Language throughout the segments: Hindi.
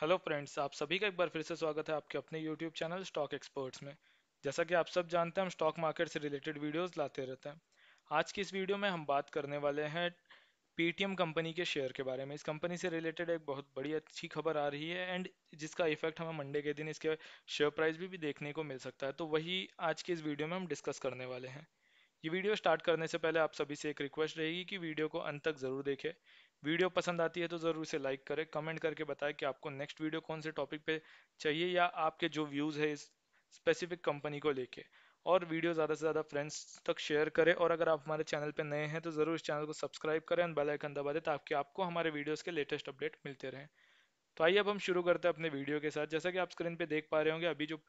हेलो फ्रेंड्स आप सभी का एक बार फिर से स्वागत है आपके अपने यूट्यूब चैनल स्टॉक एक्सपर्ट्स में जैसा कि आप सब जानते हैं हम स्टॉक मार्केट से रिलेटेड वीडियोस लाते रहते हैं आज की इस वीडियो में हम बात करने वाले हैं पेटीएम कंपनी के शेयर के बारे में इस कंपनी से रिलेटेड एक बहुत बड़ी अच्छी खबर आ रही है एंड जिसका इफेक्ट हमें मंडे के दिन इसके शेयर प्राइस भी, भी देखने को मिल सकता है तो वही आज की इस वीडियो में हम डिस्कस करने वाले हैं ये वीडियो स्टार्ट करने से पहले आप सभी से एक रिक्वेस्ट रहेगी कि वीडियो को अंत तक ज़रूर देखें वीडियो पसंद आती है तो ज़रूर से लाइक करें कमेंट करके बताएं कि आपको नेक्स्ट वीडियो कौन से टॉपिक पे चाहिए या आपके जो व्यूज़ है इस स्पेसिफिक कंपनी को लेके और वीडियो ज़्यादा से ज़्यादा फ्रेंड्स तक शेयर करें और अगर आप हमारे चैनल पर नए हैं तो ज़रूर इस चैनल को सब्सक्राइब करें और बेल आइकन दबा दें ताकि आपको हमारे वीडियोज़ के लेटेस्ट अपडेट मिलते रहें तो आइए अब हम शुरू करते हैं अपने वीडियो के साथ जैसा कि आप स्क्रीन पर देख पा रहे होंगे अभी जो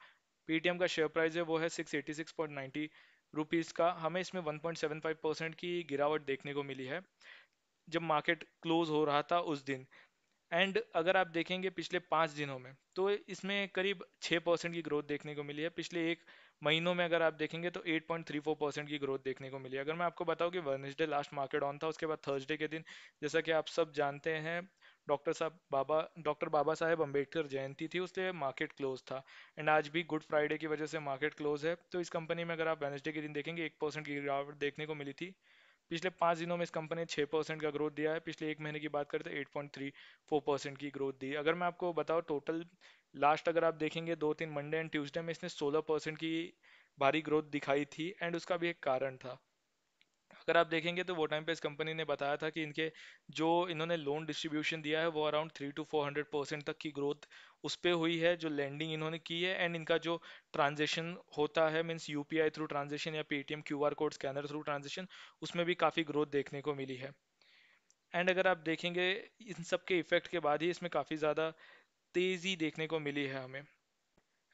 पेटीएम का शेयर प्राइस है वो है six eighty six point ninety rupees का हमें इसमें one point seven five percent की गिरावट देखने को मिली है जब मार्केट क्लोज हो रहा था उस दिन एंड अगर आप देखेंगे पिछले पाँच दिनों में तो इसमें करीब छः परसेंट की ग्रोथ देखने को मिली है पिछले एक महीनों में अगर आप देखेंगे तो 8.34 परसेंट की ग्रोथ देखने को मिली है अगर मैं आपको बताऊं कि वर्नेसडे लास्ट मार्केट ऑन था उसके बाद थर्सडे के दिन जैसा कि आप सब जानते हैं डॉक्टर साहब बाबा डॉक्टर बाबा साहेब अम्बेडकर जयंती थी उसलिए मार्केट क्लोज था एंड आज भी गुड फ्राइडे की वजह से मार्केट क्लोज है तो इस कंपनी में अगर आप वेनसडे के दिन देखेंगे एक परसेंट की गिरावट देखने को मिली थी पिछले पाँच दिनों में इस कंपनी ने छः परसेंट का ग्रोथ दिया है पिछले एक महीने की बात करें तो eight point three four percent की ग्रोथ दी अगर मैं आपको बताऊँ टोटल लास्ट अगर आप देखेंगे दो तीन मंडे एंड ट्यूजडे में इसने सोलह परसेंट की भारी ग्रोथ दिखाई थी एंड उसका भी एक कारण था अगर आप देखेंगे तो वो टाइम पे इस कंपनी ने बताया था कि इनके जो इन्होंने लोन डिस्ट्रीब्यूशन दिया है वो around three two four hundred percent तक की ग्रोथ उस पर हुई है जो लैंडिंग इन्होंने की है एंड इनका जो ट्रांजेक्शन होता है मीन्स यू थ्रू ट्रांजेक्शन या Paytm QR code scanner through transaction उसमें भी काफ़ी ग्रोथ देखने को मिली है एंड अगर आप देखेंगे इन सब के इफेक्ट के बाद ही इसमें काफ़ी ज़्यादा तेज़ी देखने को मिली है हमें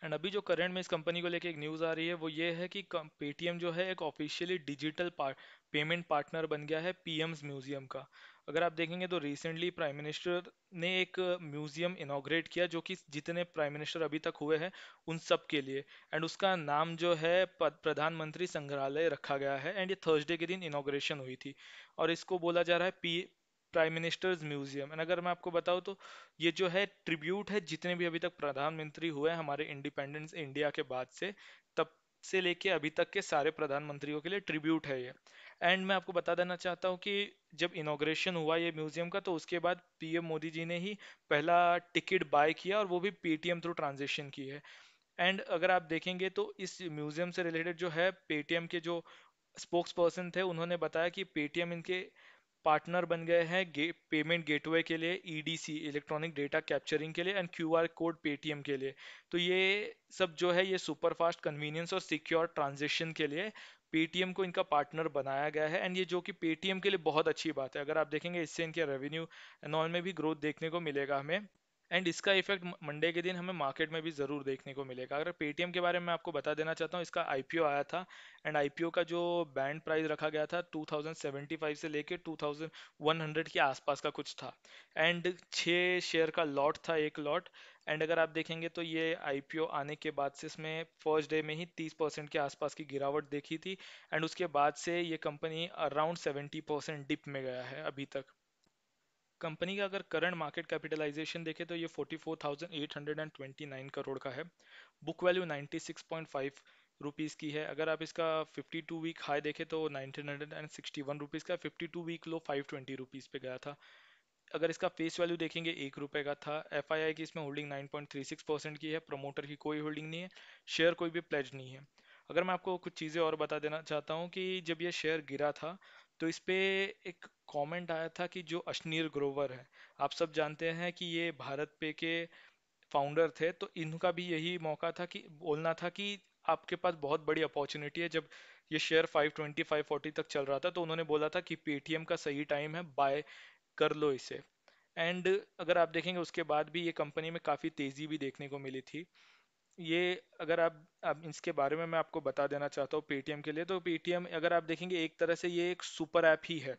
एंड अभी जो करंट में इस कंपनी को लेके एक न्यूज़ आ रही है वो ये है कि पेटीएम जो है एक officially digital part payment partner बन गया है पीएम्स म्यूजियम का अगर आप देखेंगे तो रिसेंटली प्राइम मिनिस्टर ने एक म्यूजियम इनाग्रेट किया जो कि जितने प्राइम मिनिस्टर अभी तक हुए हैं उन सब के लिए एंड उसका नाम जो है प्रधानमंत्री संग्रहालय रखा गया है एंड ये थर्सडे के दिन इनाग्रेशन हुई थी और इसको बोला जा रहा है P prime ministers museum and अगर मैं आपको बताऊँ तो ये जो है ट्रिब्यूट है जितने भी अभी तक प्रधानमंत्री हुए हैं हमारे इंडिपेंडेंस इंडिया के बाद से तब से लेके अभी तक के सारे प्रधानमंत्रियों के लिए ट्रिब्यूट है ये एंड मैं आपको बता देना चाहता हूँ कि जब इनोग्रेशन हुआ ये म्यूजियम का तो उसके बाद पीएम मोदी जी ने ही पहला टिकट बाय किया और वो भी पेटीएम थ्रू ट्रांजेक्शन की है एंड अगर आप देखेंगे तो इस म्यूजियम से रिलेटेड जो है पेटीएम के जो स्पोक्स पर्सन थे उन्होंने बताया कि पेटीएम इनके पार्टनर बन गए हैं गे, पेमेंट गेटवे के लिए ईडीसी इलेक्ट्रॉनिक डेटा कैप्चरिंग के लिए एंड क्यूआर कोड पेटीएम के लिए तो ये सब जो है ये सुपर फास्ट कन्वीनियंस और सिक्योर ट्रांजेक्शन के लिए पेटीएम को इनका पार्टनर बनाया गया है एंड ये जो कि पेटीएम के लिए बहुत अच्छी बात है अगर आप देखेंगे इससे इनके रेवेन्यू एंड में भी ग्रोथ देखने को मिलेगा हमें एंड इसका इफेक्ट मंडे के दिन हमें मार्केट में भी ज़रूर देखने को मिलेगा अगर पेटीएम के बारे में आपको बता देना चाहता हूँ इसका आई आया था एंड आई का जो बैंड प्राइस रखा गया था 2075 से लेके 2100 के आसपास का कुछ था एंड छः शेयर का लॉट था एक लॉट एंड अगर आप देखेंगे तो ये आई आने के बाद से इसमें फर्स्ट डे में ही 30 परसेंट के आसपास की गिरावट देखी थी एंड उसके बाद से ये कंपनी अराउंड 70 परसेंट डिप में गया है अभी तक कंपनी का अगर करंट मार्केट कैपिटलाइजेशन देखें तो ये 44,829 करोड़ का है बुक वैल्यू 96.5 रुपीज़ की है अगर आप इसका 52 वीक हाई देखें तो 1961 रुपीज़ का 52 वीक लो 520 रुपीज़ पे गया था अगर इसका फेस वैल्यू देखेंगे एक रुपये का था एफ की इसमें होल्डिंग 9.36 परसेंट की है प्रमोटर की कोई होल्डिंग नहीं है शेयर कोई भी प्लेज नहीं है अगर मैं आपको कुछ चीज़ें और बता देना चाहता हूँ कि जब ये शेयर गिरा था तो इस पे एक कमेंट आया था कि जो अश्नीर ग्रोवर है आप सब जानते हैं कि ये भारत पे के फाउंडर थे तो इनका भी यही मौका था कि बोलना था कि आपके पास बहुत बड़ी अपॉर्चुनिटी है जब ये शेयर 520 540 तक चल रहा था तो उन्होंने बोला था कि पेटीएम का सही टाइम है बाय कर लो इसे एंड अगर आप देखेंगे उसके बाद भी ये कंपनी में काफ़ी तेज़ी भी देखने को मिली थी ये अगर आप अब इसके बारे में मैं आपको बता देना चाहता हूँ पेटीएम के लिए तो पेटीएम अगर आप देखेंगे एक तरह से ये एक सुपर ऐप ही है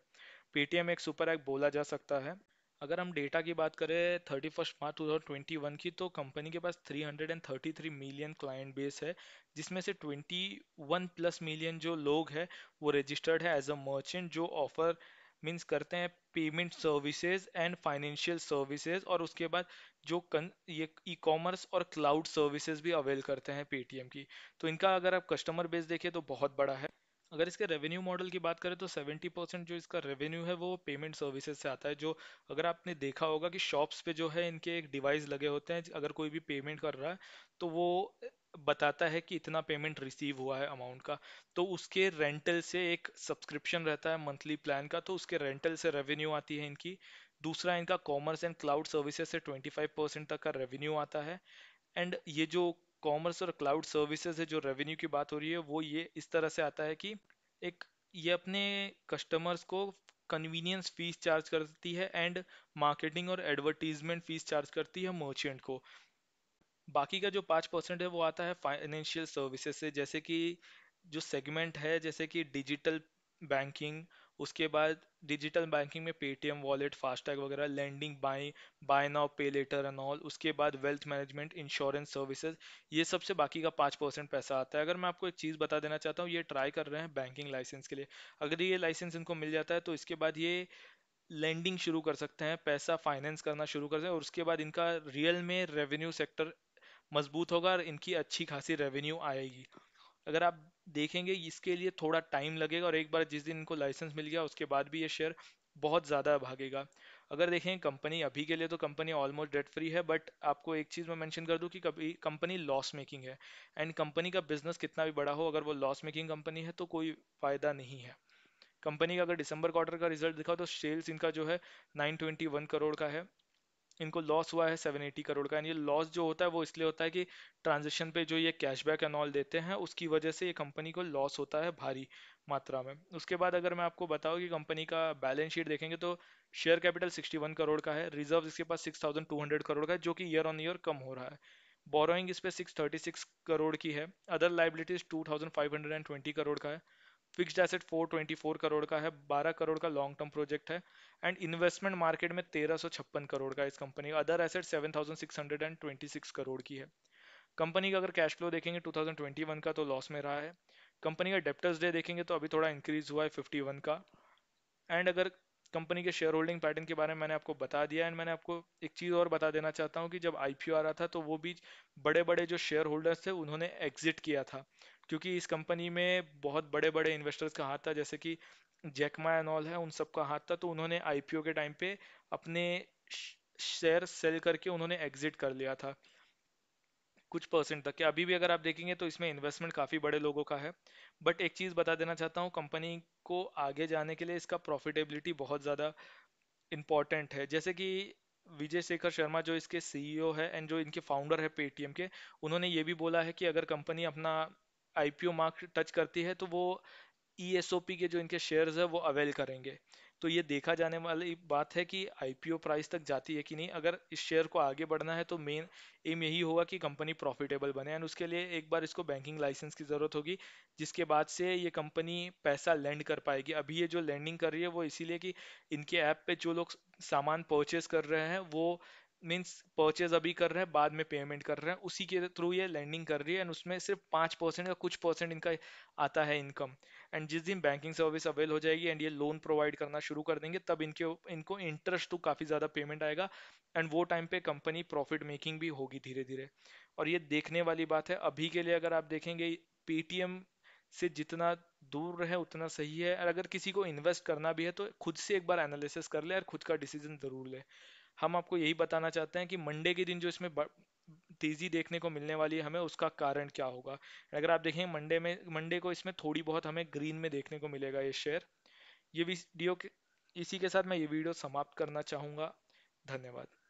पेटीएम एक सुपर ऐप बोला जा सकता है अगर हम डेटा की बात करें thirty first March two thousand twenty one की तो कंपनी के पास three hundred and thirty three million client base है जिसमें से ट्वेंटी वन प्लस मिलियन जो लोग हैं वो रजिस्टर्ड है एज अ मर्चेंट जो ऑफर मीन्स करते हैं payment services and financial services और उसके बाद जो कन, ये ई कॉमर्स और क्लाउड सर्विसेज भी अवेल करते हैं पेटीएम की तो इनका अगर आप कस्टमर बेस देखें तो बहुत बड़ा है अगर इसके रेवेन्यू मॉडल की बात करें तो 70 परसेंट जो इसका रेवेन्यू है वो पेमेंट सर्विसेज से आता है जो अगर आपने देखा होगा कि शॉप्स पे जो है इनके एक डिवाइस लगे होते हैं अगर कोई भी पेमेंट कर रहा है तो वो बताता है कि इतना पेमेंट रिसीव हुआ है अमाउंट का तो उसके रेंटल से एक सब्सक्रिप्शन रहता है मंथली प्लान का तो उसके रेंटल से रेवेन्यू आती है इनकी दूसरा इनका कॉमर्स एंड क्लाउड सर्विसेज से 25 परसेंट तक का रेवेन्यू आता है एंड ये जो कॉमर्स और क्लाउड सर्विसेज है जो रेवेन्यू की बात हो रही है वो ये इस तरह से आता है कि एक ये अपने कस्टमर्स को कन्वीनियंस फीस चार्ज करती है एंड मार्केटिंग और एडवर्टीजमेंट फीस चार्ज करती है मर्चेंट को बाकी का जो पाँच परसेंट है वो आता है फाइनेंशियल सर्विसेज से जैसे कि जो सेगमेंट है जैसे कि डिजिटल बैंकिंग उसके बाद डिजिटल बैंकिंग में पेटीएम वॉलेट फास्टैग वगैरह lending buy buy now pay later and all उसके बाद वेल्थ मैनेजमेंट इंश्योरेंस सर्विसेज ये सब से बाकी का पाँच परसेंट पैसा आता है अगर मैं आपको एक चीज़ बता देना चाहता हूँ ये ट्राई कर रहे हैं बैंकिंग लाइसेंस के लिए अगर ये लाइसेंस इनको मिल जाता है तो इसके बाद ये लेंडिंग शुरू कर सकते हैं पैसा फाइनेंस करना शुरू कर सकते हैं और उसके बाद इनका रियल में रेवेन्यू सेक्टर मजबूत होगा और इनकी अच्छी खासी रेवेन्यू आएगी अगर आप देखेंगे इसके लिए थोड़ा टाइम लगेगा और एक बार जिस दिन इनको लाइसेंस मिल गया उसके बाद भी ये शेयर बहुत ज़्यादा भागेगा अगर देखें कंपनी अभी के लिए तो कंपनी ऑलमोस्ट डेट फ्री है बट आपको एक चीज़ मैं मेंशन कर दूं कि कभी कंपनी लॉस मेकिंग है एंड कंपनी का बिजनेस कितना भी बड़ा हो अगर वो लॉस मेकिंग कंपनी है तो कोई फ़ायदा नहीं है कंपनी का अगर दिसंबर क्वार्टर का रिजल्ट दिखाओ तो सेल्स इनका जो है 921 करोड़ का है इनको लॉस हुआ है सेवन एटी करोड़ का ये लॉस जो होता है वो इसलिए होता है कि ट्रांजेक्शन पे जो ये कैशबैक एनऑल देते हैं उसकी वजह से ये कंपनी को लॉस होता है भारी मात्रा में उसके बाद अगर मैं आपको बताऊँ कि कंपनी का बैलेंस शीट देखेंगे तो शेयर कैपिटल 61 करोड़ का है रिजर्व इसके पास 6,200 करोड़ का है जो कि ईयर ऑन ईयर कम हो रहा है बोरोइंग इस पर सिक्स करोड़ की है अदर लाइबिलिटीज टू करोड़ का है फिक्स्ड एसेट 424 करोड़ का है 12 करोड़ का लॉन्ग टर्म प्रोजेक्ट है एंड इन्वेस्टमेंट मार्केट में तेरह करोड़ का इस कंपनी अदर एसेट 7626 करोड़ की है कंपनी का अगर कैश फ्लो देखेंगे 2021 का तो लॉस में रहा है कंपनी का डेप्टर्स डे देखेंगे तो अभी थोड़ा इंक्रीज हुआ है 51 का एंड अगर कंपनी के शेयर होल्डिंग पैटर्न के बारे में मैंने आपको बता दिया एंड मैंने आपको एक चीज़ और बता देना चाहता हूँ कि जब आई आ रहा था तो वो भी बड़े बड़े जो शेयर होल्डर्स थे उन्होंने एग्जिट किया था क्योंकि इस कंपनी में बहुत बड़े बड़े इन्वेस्टर्स का हाथ था जैसे कि जैकमा एंड है उन सबका हाथ था तो उन्होंने आईपीओ के टाइम पे अपने शेयर सेल करके उन्होंने एग्जिट कर लिया था कुछ परसेंट तक के अभी भी अगर आप देखेंगे तो इसमें इन्वेस्टमेंट काफ़ी बड़े लोगों का है बट एक चीज़ बता देना चाहता हूँ कंपनी को आगे जाने के लिए इसका प्रॉफिटेबिलिटी बहुत ज़्यादा इम्पॉर्टेंट है जैसे कि विजय शेखर शर्मा जो इसके सीईओ है एंड जो इनके फाउंडर है पेटीएम के उन्होंने ये भी बोला है कि अगर कंपनी अपना आईपीओ मार्क टच करती है तो वो ई e के जो इनके शेयर्स है वो अवेल करेंगे तो ये देखा जाने वाली बात है कि आईपीओ प्राइस तक जाती है कि नहीं अगर इस शेयर को आगे बढ़ना है तो मेन एम यही होगा कि कंपनी प्रॉफिटेबल बने एंड उसके लिए एक बार इसको बैंकिंग लाइसेंस की ज़रूरत होगी जिसके बाद से ये कंपनी पैसा लैंड कर पाएगी अभी ये जो लैंडिंग कर रही है वो इसीलिए कि इनके ऐप पे जो लोग सामान परचेज कर रहे हैं वो मीन्स परचेज अभी कर रहे हैं बाद में पेमेंट कर रहे हैं उसी के थ्रू ये लैंडिंग कर रही है एंड उसमें सिर्फ पाँच परसेंट या कुछ परसेंट इनका आता है इनकम एंड जिस दिन बैंकिंग सर्विस अवेल हो जाएगी एंड ये लोन प्रोवाइड करना शुरू कर देंगे तब इनके इनको इंटरेस्ट तो काफ़ी ज़्यादा पेमेंट आएगा एंड वो टाइम पे कंपनी प्रॉफिट मेकिंग भी होगी धीरे धीरे और ये देखने वाली बात है अभी के लिए अगर आप देखेंगे पेटीएम से जितना दूर रहे उतना सही है और अगर किसी को इन्वेस्ट करना भी है तो खुद से एक बार एनालिसिस कर ले और खुद का डिसीजन ज़रूर ले हम आपको यही बताना चाहते हैं कि मंडे के दिन जो इसमें तेजी देखने को मिलने वाली है हमें उसका कारण क्या होगा अगर आप देखें मंडे में मंडे को इसमें थोड़ी बहुत हमें ग्रीन में देखने को मिलेगा ये शेयर ये वीडियो इसी के साथ मैं ये वीडियो समाप्त करना चाहूँगा धन्यवाद